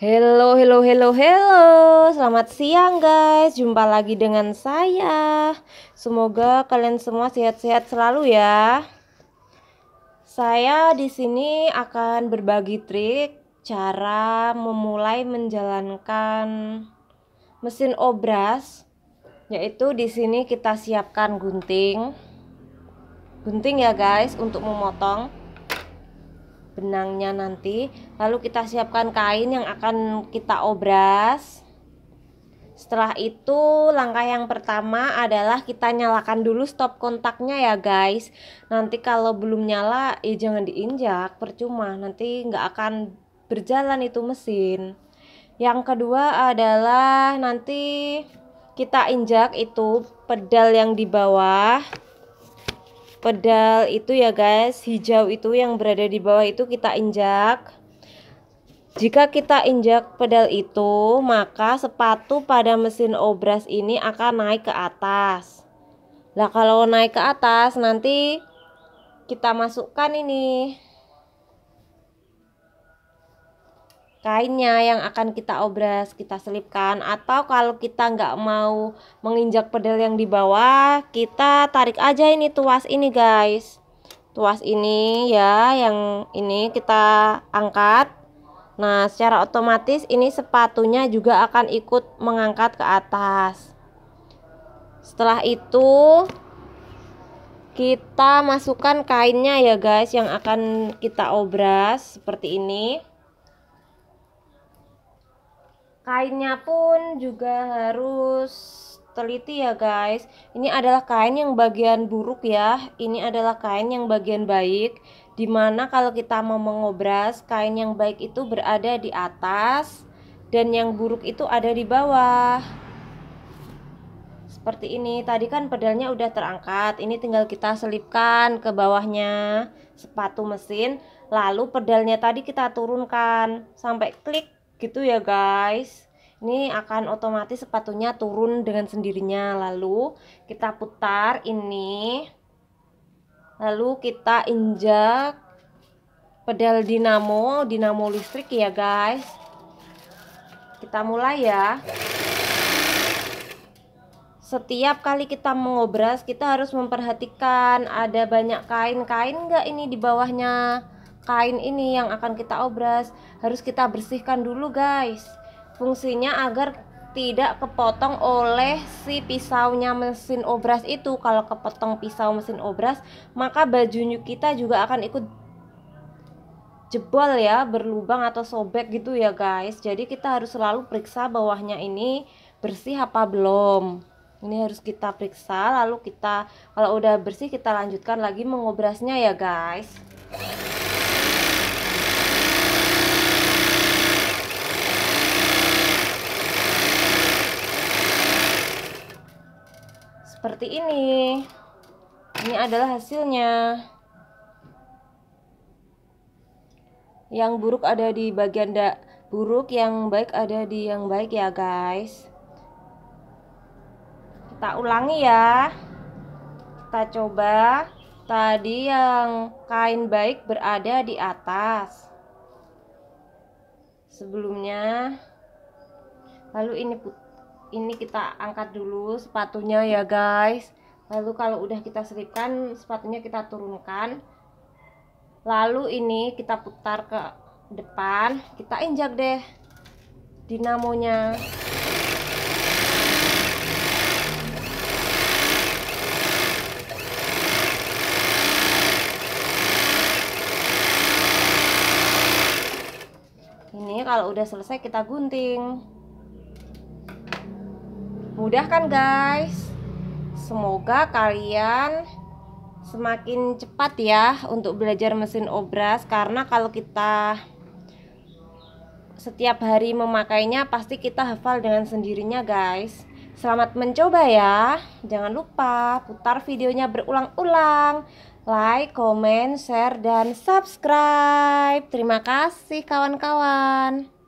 Hello, hello, hello, hello. Selamat siang, guys. Jumpa lagi dengan saya. Semoga kalian semua sehat-sehat selalu ya. Saya di sini akan berbagi trik cara memulai menjalankan mesin obras yaitu di sini kita siapkan gunting. Gunting ya, guys, untuk memotong benangnya nanti lalu kita siapkan kain yang akan kita obras setelah itu langkah yang pertama adalah kita nyalakan dulu stop kontaknya ya guys nanti kalau belum nyala ya jangan diinjak percuma nanti nggak akan berjalan itu mesin yang kedua adalah nanti kita injak itu pedal yang di bawah pedal itu ya guys hijau itu yang berada di bawah itu kita injak jika kita injak pedal itu maka sepatu pada mesin obras ini akan naik ke atas lah kalau naik ke atas nanti kita masukkan ini kainnya yang akan kita obras, kita selipkan atau kalau kita nggak mau menginjak pedal yang di bawah, kita tarik aja ini tuas ini guys. Tuas ini ya, yang ini kita angkat. Nah, secara otomatis ini sepatunya juga akan ikut mengangkat ke atas. Setelah itu kita masukkan kainnya ya guys yang akan kita obras seperti ini kainnya pun juga harus teliti ya guys ini adalah kain yang bagian buruk ya ini adalah kain yang bagian baik dimana kalau kita mau mengobras kain yang baik itu berada di atas dan yang buruk itu ada di bawah seperti ini tadi kan pedalnya udah terangkat ini tinggal kita selipkan ke bawahnya sepatu mesin lalu pedalnya tadi kita turunkan sampai klik gitu ya guys ini akan otomatis sepatunya turun dengan sendirinya lalu kita putar ini lalu kita injak pedal dinamo dinamo listrik ya guys kita mulai ya setiap kali kita mengobras kita harus memperhatikan ada banyak kain-kain enggak ini di bawahnya kain ini yang akan kita obras harus kita bersihkan dulu guys fungsinya agar tidak kepotong oleh si pisaunya mesin obras itu kalau kepotong pisau mesin obras maka bajunya kita juga akan ikut jebol ya berlubang atau sobek gitu ya guys jadi kita harus selalu periksa bawahnya ini bersih apa belum ini harus kita periksa lalu kita kalau udah bersih kita lanjutkan lagi mengobrasnya ya guys seperti ini. Ini adalah hasilnya. Yang buruk ada di bagian da buruk, yang baik ada di yang baik ya guys. Kita ulangi ya. Kita coba. Tadi yang kain baik berada di atas. Sebelumnya. Lalu ini putih ini kita angkat dulu sepatunya ya guys lalu kalau udah kita selipkan sepatunya kita turunkan lalu ini kita putar ke depan kita injak deh dinamonya ini kalau udah selesai kita gunting Mudah kan guys? Semoga kalian semakin cepat ya untuk belajar mesin obras karena kalau kita setiap hari memakainya pasti kita hafal dengan sendirinya guys Selamat mencoba ya Jangan lupa putar videonya berulang-ulang Like, comment, share, dan subscribe Terima kasih kawan-kawan